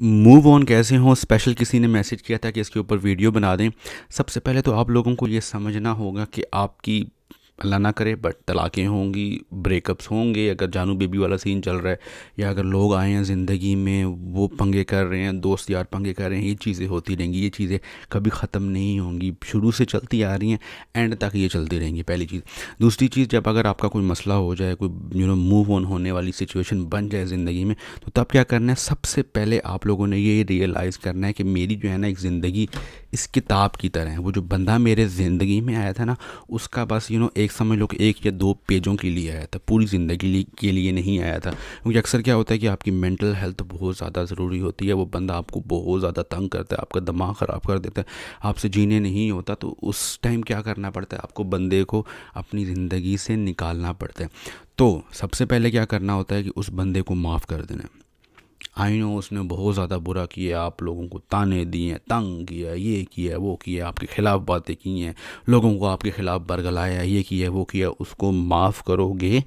move on कैसे हों special किसी ने मैसेज किया था कि इसके ऊपर वीडियो बना दें सबसे पहले तो आप लोगों को ये समझना होगा कि आपकी अल्लाह ना करे बट तलाक़ें होंगी ब्रेकअप्स होंगे अगर जानू बेबी वाला सीन चल रहा है या अगर लोग आए हैं ज़िंदगी में वो पंगे कर रहे हैं दोस्त यार पंगे कर रहे हैं ये चीज़ें होती रहेंगी ये चीज़ें कभी ख़त्म नहीं होंगी शुरू से चलती आ रही हैं एंड तक ये चलती रहेंगी पहली चीज़ दूसरी चीज़ जब अगर आपका कोई मसला हो जाए कोई यू नो मूव ऑन होने वाली सिचुएशन बन जाए ज़िंदगी में तो तब क्या करना है सबसे पहले आप लोगों ने ये रियलाइज़ करना है कि मेरी जो है ना एक ज़िंदगी इस किताब की तरह है वो जो बंदा मेरे ज़िंदगी में आया था ना उसका बस यू नो एक समझ लो कि एक या दो पेजों के लिए आया था पूरी ज़िंदगी के लिए नहीं आया था क्योंकि अक्सर क्या होता है कि आपकी मेंटल हेल्थ बहुत ज़्यादा ज़रूरी होती है वो बंदा आपको बहुत ज़्यादा तंग करता है आपका दिमाग ख़राब कर देता है आपसे जीने नहीं होता तो उस टाइम क्या करना पड़ता है आपको बंदे को अपनी ज़िंदगी से निकालना पड़ता है तो सबसे पहले क्या करना होता है कि उस बंदे को माफ़ कर देना आई नो उसने बहुत ज़्यादा बुरा किया आप लोगों को ताने दिए तंग किया ये किया वो किया आपके ख़िलाफ़ बातें की हैं लोगों को आपके ख़िलाफ़ बरगलाया ये किया वो किया उसको माफ़ करोगे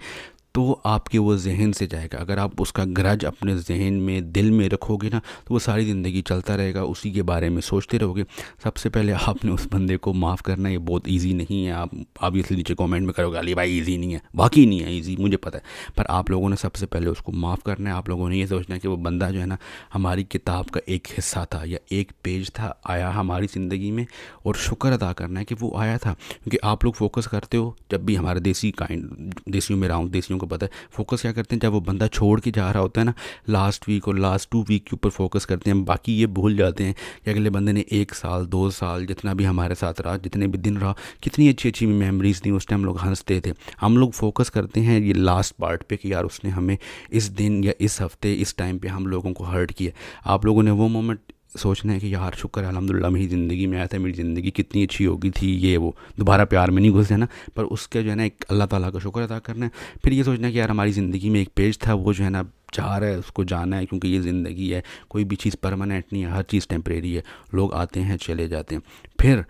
तो वो आपके वो जहन से जाएगा अगर आप उसका ग्रज अपने जहन में दिल में रखोगे ना तो वो सारी ज़िंदगी चलता रहेगा उसी के बारे में सोचते रहोगे सबसे पहले आपने उस बंदे को माफ़ करना ये बहुत ईजी नहीं है आप ऑबियसली नीचे कॉमेंट में करोगे अली भाई ईजी नहीं है वाकई नहीं है ईजी मुझे पता है पर आप लोगों ने सबसे पहले उसको माफ़ करना है आप लोगों ने ये सोचना है कि वो बंदा जो है ना हमारी किताब का एक हिस्सा था या एक पेज था आया हमारी ज़िंदगी में और शुक्र अदा करना है कि वो आया था क्योंकि आप लोग फोकस करते हो जब भी हमारे देसी काइंड देसीियों में रहा हूँ देसीियों पता है फोकस क्या करते हैं जब वो बंदा छोड़ के जा रहा होता है ना लास्ट वीक और लास्ट टू वीक के ऊपर फोकस करते हैं बाकी ये भूल जाते हैं कि अगले बंदे ने एक साल दो साल जितना भी हमारे साथ रहा जितने भी दिन रहा कितनी अच्छी अच्छी मेमरीज थी उस टाइम लोग हंसते थे हम लोग फोकस करते हैं ये लास्ट पार्ट पे कि यार उसने हमें इस दिन या इस हफ्ते इस टाइम पर हम लोगों को हर्ट किया आप लोगों ने वो मोमेंट सोचना है कि यार शुक्र अलहमदिल्ला मेरी ज़िंदगी में आया था मेरी ज़िंदगी कितनी अच्छी होगी थी ये वो दोबारा प्यार में नहीं घुस जाना पर उसके जो है ना एक अल्लाह ताला का शुक्र अदा करना है फिर ये सोचना कि यार हमारी ज़िंदगी में एक पेज था वो जो है ना चाह रहा है उसको जाना है क्योंकि ये ज़िंदगी है कोई भी चीज़ परमानेंट नहीं है हर चीज़ टेम्परेरी है लोग आते हैं चले जाते हैं फिर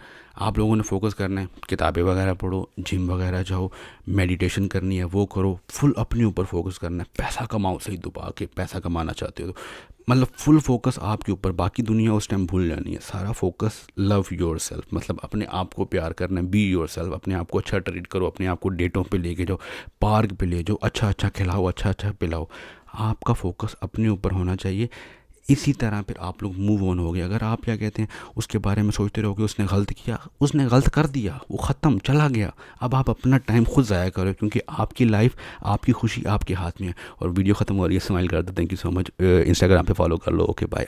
आप लोगों ने फोकस करना है किताबें वगैरह पढ़ो जिम वगैरह जाओ मेडिटेशन करनी है वो करो फुल अपने ऊपर फोकस करना है पैसा कमाओ सही दुबा के पैसा कमाना चाहते हो तो मतलब फुल फोकस आपके ऊपर बाकी दुनिया उस टाइम भूल जानी है सारा फोकस लव योर सेल्फ मतलब अपने आप को प्यार करना बी योर सेल्फ अपने आप को अच्छा ट्रीट करो अपने आप को डेटों पे लेके जाओ पार्क पे ले जाओ अच्छा अच्छा खिलाओ अच्छा अच्छा पिलाओ आपका फोकस अपने ऊपर होना चाहिए इसी तरह फिर आप लोग मूव ऑन हो गए अगर आप क्या कहते हैं उसके बारे में सोचते रहोगे उसने गलत किया उसने गलत कर दिया वो ख़त्म चला गया अब आप अपना टाइम खुद ज़ाया करो क्योंकि आपकी लाइफ आपकी खुशी आपके हाथ में है और वीडियो ख़त्म हो रही है स्माइल कर दो thank you so much Instagram पे फॉलो कर लो ओके बाय